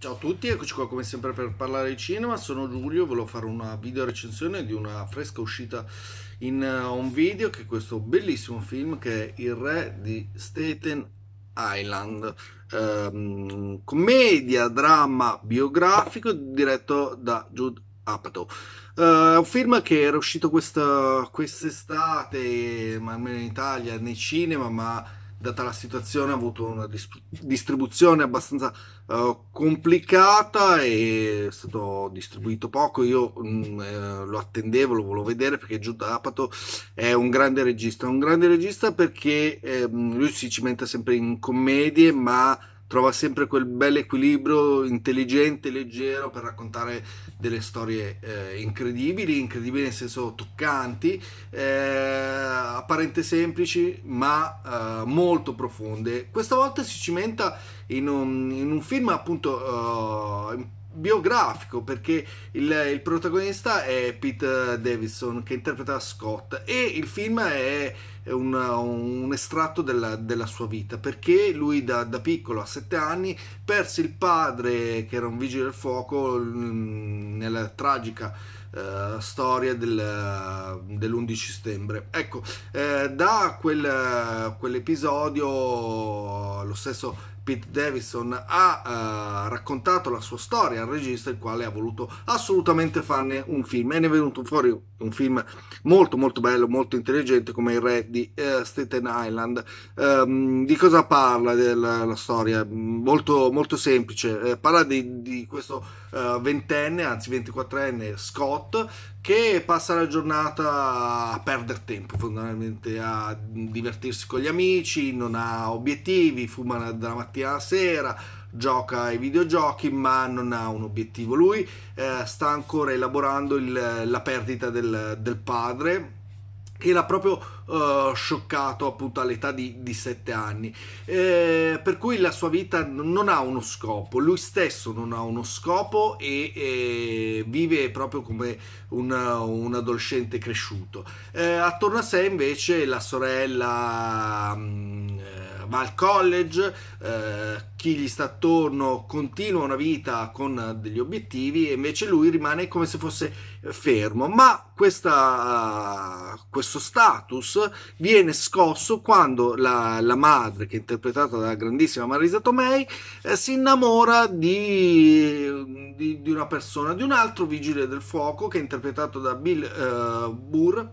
Ciao a tutti, eccoci qua come sempre per parlare di cinema, sono Giulio, volevo fare una video recensione di una fresca uscita in eh, un video che è questo bellissimo film che è Il re di Staten Island, ehm, commedia, dramma biografico diretto da Jude Apatow. Uh, è un film che era uscito questa, quest'estate, ma almeno in Italia, nei cinema, ma data la situazione, ha avuto una distribuzione abbastanza uh, complicata e è stato distribuito poco. Io mh, mm, eh, lo attendevo, lo volevo vedere perché Judd Apato è un grande regista. Un grande regista perché ehm, lui si cimenta sempre in commedie, ma trova sempre quel bel equilibrio intelligente, leggero per raccontare delle storie eh, incredibili, incredibili nel senso toccanti, eh, apparente semplici ma eh, molto profonde. Questa volta si cimenta in un, in un film appunto eh, biografico perché il, il protagonista è Pete Davidson che interpreta Scott e il film è un, un, estratto della, della, sua vita perché lui da, da, piccolo a 7 anni perse il padre che era un vigile del fuoco mm, nella tragica eh, storia del, dell'11 settembre ecco eh, da quel, quell'episodio lo stesso Pete Davidson ha eh, raccontato la sua storia al regista, il quale ha voluto assolutamente farne un film. E ne è venuto fuori un film molto, molto bello, molto intelligente, come Il Re di eh, Staten Island. Um, di cosa parla della, la storia? Mm, molto, molto semplice. Eh, parla di, di questo eh, ventenne, anzi 24enne Scott, che passa la giornata a perdere tempo, fondamentalmente a divertirsi con gli amici, non ha obiettivi, fuma dalla mattina alla sera, gioca ai videogiochi ma non ha un obiettivo. Lui eh, sta ancora elaborando il, la perdita del, del padre che l'ha proprio uh, scioccato appunto all'età di, di 7 anni. Eh, per cui la sua vita non ha uno scopo, lui stesso non ha uno scopo e, e vive proprio come una, un adolescente cresciuto. Eh, attorno a sé invece la sorella... Mh, mm, va al college, eh, chi gli sta attorno continua una vita con degli obiettivi e invece lui rimane come se fosse fermo. Ma questa, questo status viene scosso quando la, la, madre, che è interpretata dalla grandissima Marisa Tomei, eh, si innamora di, di, di, una persona, di un altro vigile del fuoco che è interpretato da Bill eh, Burr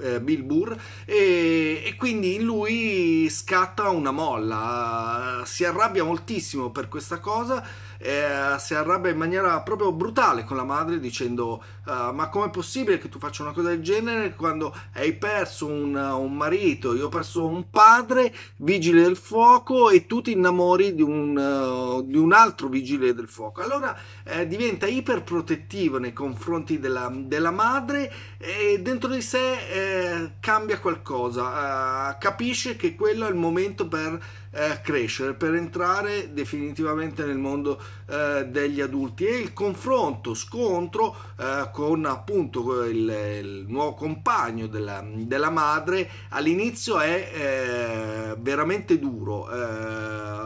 eh, Bill Burr e, e, quindi in lui scatta una molla, si arrabbia moltissimo per questa cosa, eh, si arrabbia in maniera proprio brutale con la madre dicendo uh, ma com'è possibile che tu faccia una cosa del genere quando hai perso un, un, marito, io ho perso un padre, vigile del fuoco e tu ti innamori di un, uh, di un altro vigile del fuoco. Allora eh, diventa iperprotettivo nei confronti della, della madre e dentro di sé eh, eh, cambia qualcosa, eh, capisce che quello è il momento per eh, crescere, per entrare definitivamente nel mondo eh, degli adulti e il confronto, scontro eh, con appunto il, il nuovo compagno della, della, madre all'inizio è veramente duro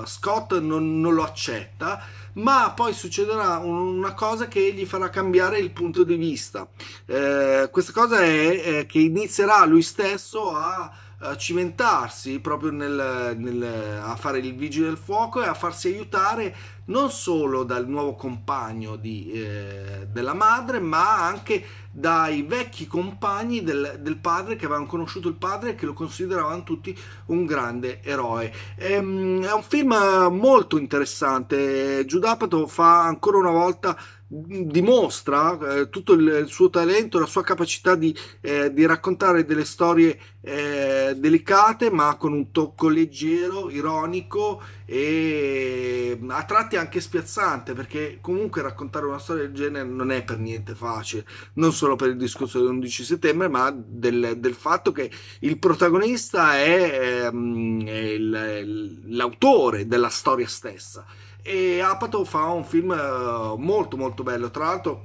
Scott non, non lo accetta, ma poi succederà una cosa che gli farà cambiare il punto di vista. Eh, questa cosa è, è che inizierà lui stesso a uh, cimentarsi proprio nel, nel, a fare il vigile del fuoco e a farsi aiutare non solo dal nuovo compagno di, eh, della madre, ma anche dai vecchi compagni del, del, padre che avevano conosciuto il padre e che lo consideravano tutti un grande eroe. Ehm, è un film molto interessante. Giudapato fa ancora una volta dimostra eh, tutto il, suo talento, la sua capacità di, eh, di raccontare delle storie eh, delicate ma con un tocco leggero, ironico e mm, a tratti anche spiazzante perché comunque raccontare una storia del genere non è per niente facile, non solo per il discorso dell'11 settembre ma del, del fatto che il protagonista è, mm, è il, l'autore della storia stessa e Apatow fa un film eh, molto molto bello tra l'altro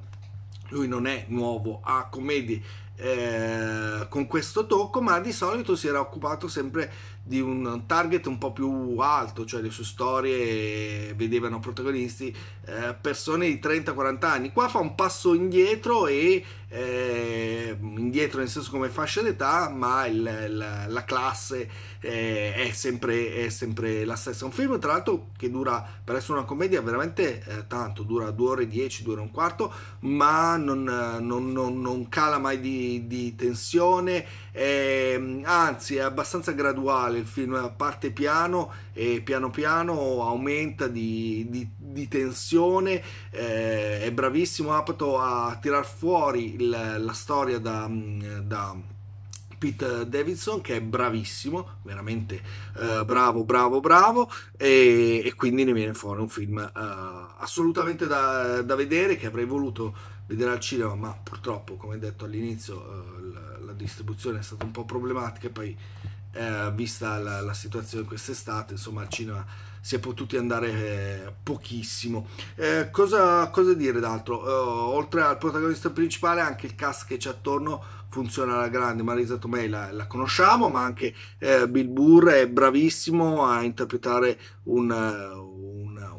lui non è nuovo a commedie eh, con questo tocco, ma di solito si era occupato sempre di un target un po' più alto, cioè le sue storie vedevano protagonisti eh, persone di 30-40 anni. Qua fa un passo indietro e eh, indietro nel senso come fascia d'età, ma il, la, la, classe eh, è, sempre, è, sempre, la stessa. Un film tra l'altro che dura, per essere una commedia, veramente eh, tanto, dura 2 ore 10, 2 ore e un quarto, ma non, non, non, non cala mai di di, tensione, eh, anzi è abbastanza graduale il film, parte piano e piano piano aumenta di, di, di tensione, eh, è bravissimo, apto a tirar fuori il, la storia da, mm, da Pete Davidson che è bravissimo, veramente eh, bravo, bravo, bravo e, e, quindi ne viene fuori un film eh, assolutamente da, da, vedere che avrei voluto vedere al cinema, ma purtroppo, come detto all'inizio, eh, la, distribuzione è stata un po' problematica, poi eh, vista la, la situazione quest'estate, insomma, al cinema si è potuti andare eh, pochissimo. Eh, cosa, cosa, dire d'altro? Uh, oltre al protagonista principale, anche il cast che c'è attorno funziona alla grande. Marisa Tomei la, la conosciamo, ma anche eh, Bill Burr è bravissimo a interpretare un, un eh,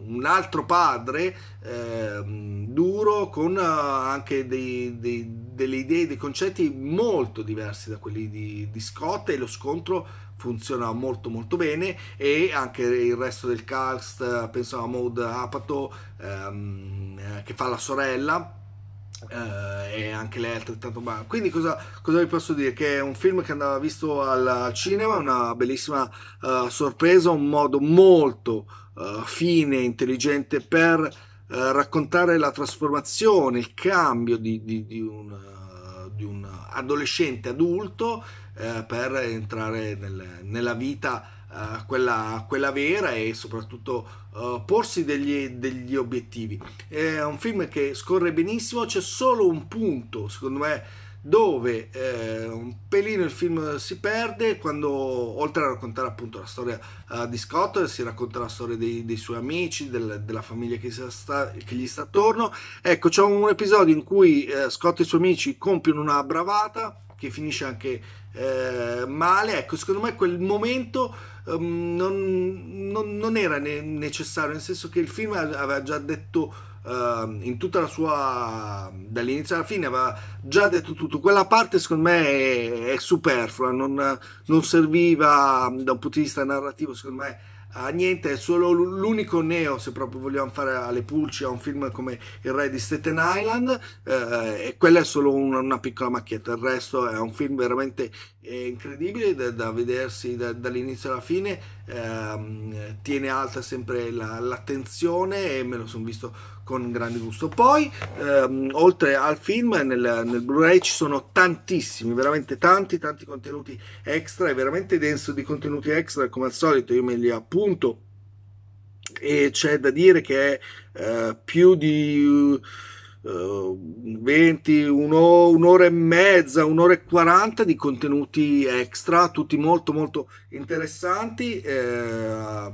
un altro padre eh, duro con eh, anche dei, dei, delle idee, dei concetti molto diversi da quelli di, di Scott e lo scontro funziona molto molto bene e anche il resto del cast eh, penso a Maud Apato ehm, eh, che fa la sorella eh, e anche lei è altrettanto brava. Quindi cosa, cosa, vi posso dire? Che è un film che andava visto al cinema, una bellissima uh, sorpresa, un modo molto uh, fine, intelligente per uh, raccontare la trasformazione, il cambio di, di, di, un, di un, adolescente adulto per entrare nel, nella vita eh, quella, quella, vera e soprattutto uh, porsi degli, degli, obiettivi. È un film che scorre benissimo, c'è solo un punto, secondo me, dove eh, un pelino il film si perde quando oltre a raccontare appunto la storia uh, di Scott si racconta la storia dei, dei suoi amici del, della famiglia che, sta, che, gli sta attorno ecco c'è un episodio in cui eh, Scott e i suoi amici compiono una bravata che finisce anche eh, male. Ecco, secondo me quel momento um, non, non, non, era ne- necessario, nel senso che il film aveva già detto. Uh, in tutta la sua dall'inizio alla fine aveva già detto tutto quella parte secondo me è, è superflua non, non, serviva da un punto di vista narrativo secondo me a ah, niente, è solo l'unico neo, se proprio vogliamo fare alle pulci a un film come Il Re di Staten Island, eh, eh, e quella è solo una, una, piccola macchietta, il resto è un film veramente eh, incredibile da, da vedersi da, dall'inizio alla fine ehm, tiene alta sempre la, l'attenzione e me lo sono visto con grande gusto. Poi, ehm, oltre al film, nel, nel, Blu-ray ci sono tantissimi, veramente tanti, tanti contenuti extra, è veramente denso di contenuti extra, come al solito io me li appunto e c'è da dire che è eh, più di... Uh, 20, eh, uno, un'ora e mezza, un'ora e quaranta di contenuti extra, tutti molto molto interessanti. Eh,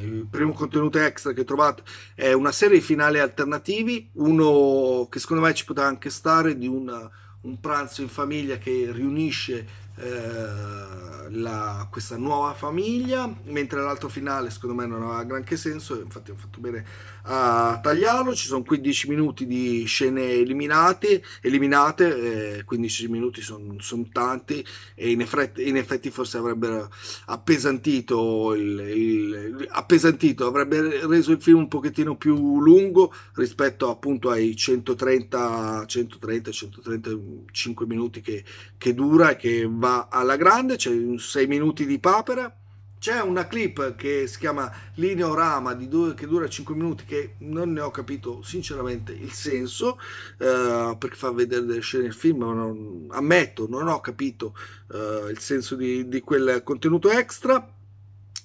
il primo contenuto extra che trovate è una serie di finali alternativi, uno che secondo me ci potrà anche stare di una, un pranzo in famiglia che riunisce eh, la, questa nuova famiglia, mentre l'altro finale secondo me non aveva granché senso, infatti ho fatto bene a tagliarlo, ci sono 15 minuti di scene eliminate, eliminate eh, 15 minuti sono son tanti e in effetti, in effetti, forse avrebbero appesantito, il, il, appesantito, avrebbe reso il film un pochettino più lungo rispetto appunto ai 130, 130, 135 minuti che, che dura e che va va alla grande, c'è 6 minuti di papera. C'è una clip che si chiama Lineorama di due, che dura 5 minuti che non ne ho capito sinceramente il senso eh, perché fa vedere delle scene del film, non, ammetto, non ho capito eh, il senso di, di quel contenuto extra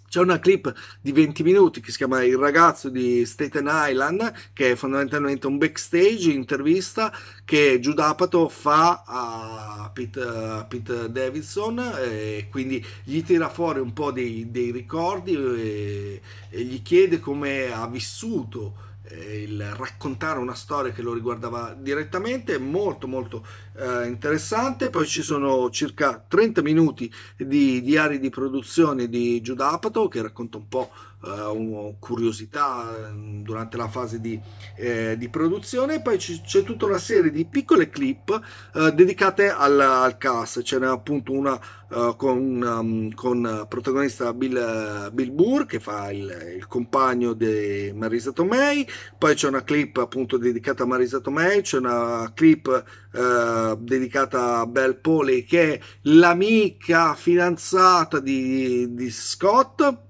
c'è una clip di 20 minuti che si chiama Il ragazzo di Staten Island, che è fondamentalmente un backstage intervista che Jude fa a Pete, a eh, Pete Davidson, e eh, quindi gli tira fuori un po' dei, dei ricordi e, eh, e gli chiede come ha vissuto eh, il raccontare una storia che lo riguardava direttamente, è molto molto eh, interessante. Poi ci sono circa 30 minuti di diari di produzione di Giudapato che racconta un po' uh, curiosità mm, durante la fase di, eh, di produzione. Poi c- c'è tutta una serie di piccole clip uh, dedicate al, al, cast. Ce n'è appunto una uh, con, um, con protagonista Bill, Bill Burr che fa il, il, compagno di Marisa Tomei. Poi c'è una clip appunto dedicata a Marisa Tomei. C'è una clip dedicata a Belle Poley che è l'amica fidanzata di, di Scott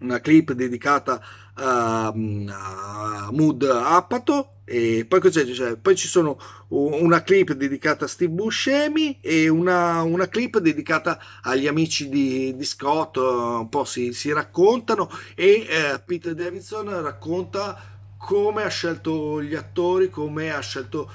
una clip dedicata a, a Mood Appato e poi, cioè, poi ci sono una clip dedicata a Steve Buscemi e una, una clip dedicata agli amici di, di Scott, eh, un po' si, si raccontano e eh, Peter Davidson racconta come ha scelto gli attori, come ha scelto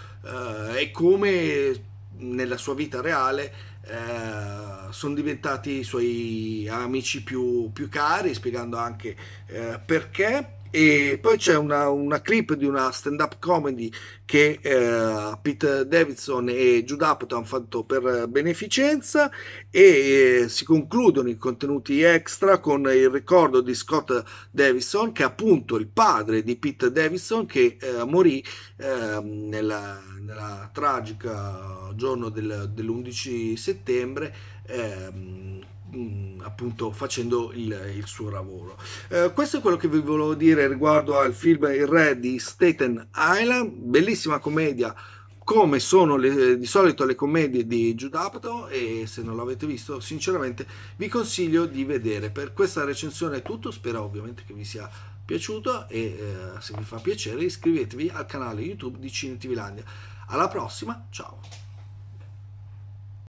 eh, e come nella sua vita reale eh, sono diventati i suoi amici più, più cari, spiegando anche eh, perché. E poi c'è una, una clip di una stand-up comedy che eh, Pete Davidson e Jude Apatow hanno fatto per beneficenza e eh, si concludono i contenuti extra con il ricordo di Scott Davidson che è appunto il padre di Pete Davidson che eh, morì ehm, nella, nella, tragica giorno del, dell'11 settembre ehm, Mm, appunto facendo il, il suo lavoro. Eh, questo è quello che vi volevo dire riguardo al film Il Re di Staten Island, bellissima commedia come sono le, di solito le commedie di Jude Apatow e se non l'avete visto sinceramente vi consiglio di vedere. Per questa recensione è tutto, spero ovviamente che vi sia piaciuto e eh, se vi fa piacere iscrivetevi al canale YouTube di Cine Alla prossima, ciao!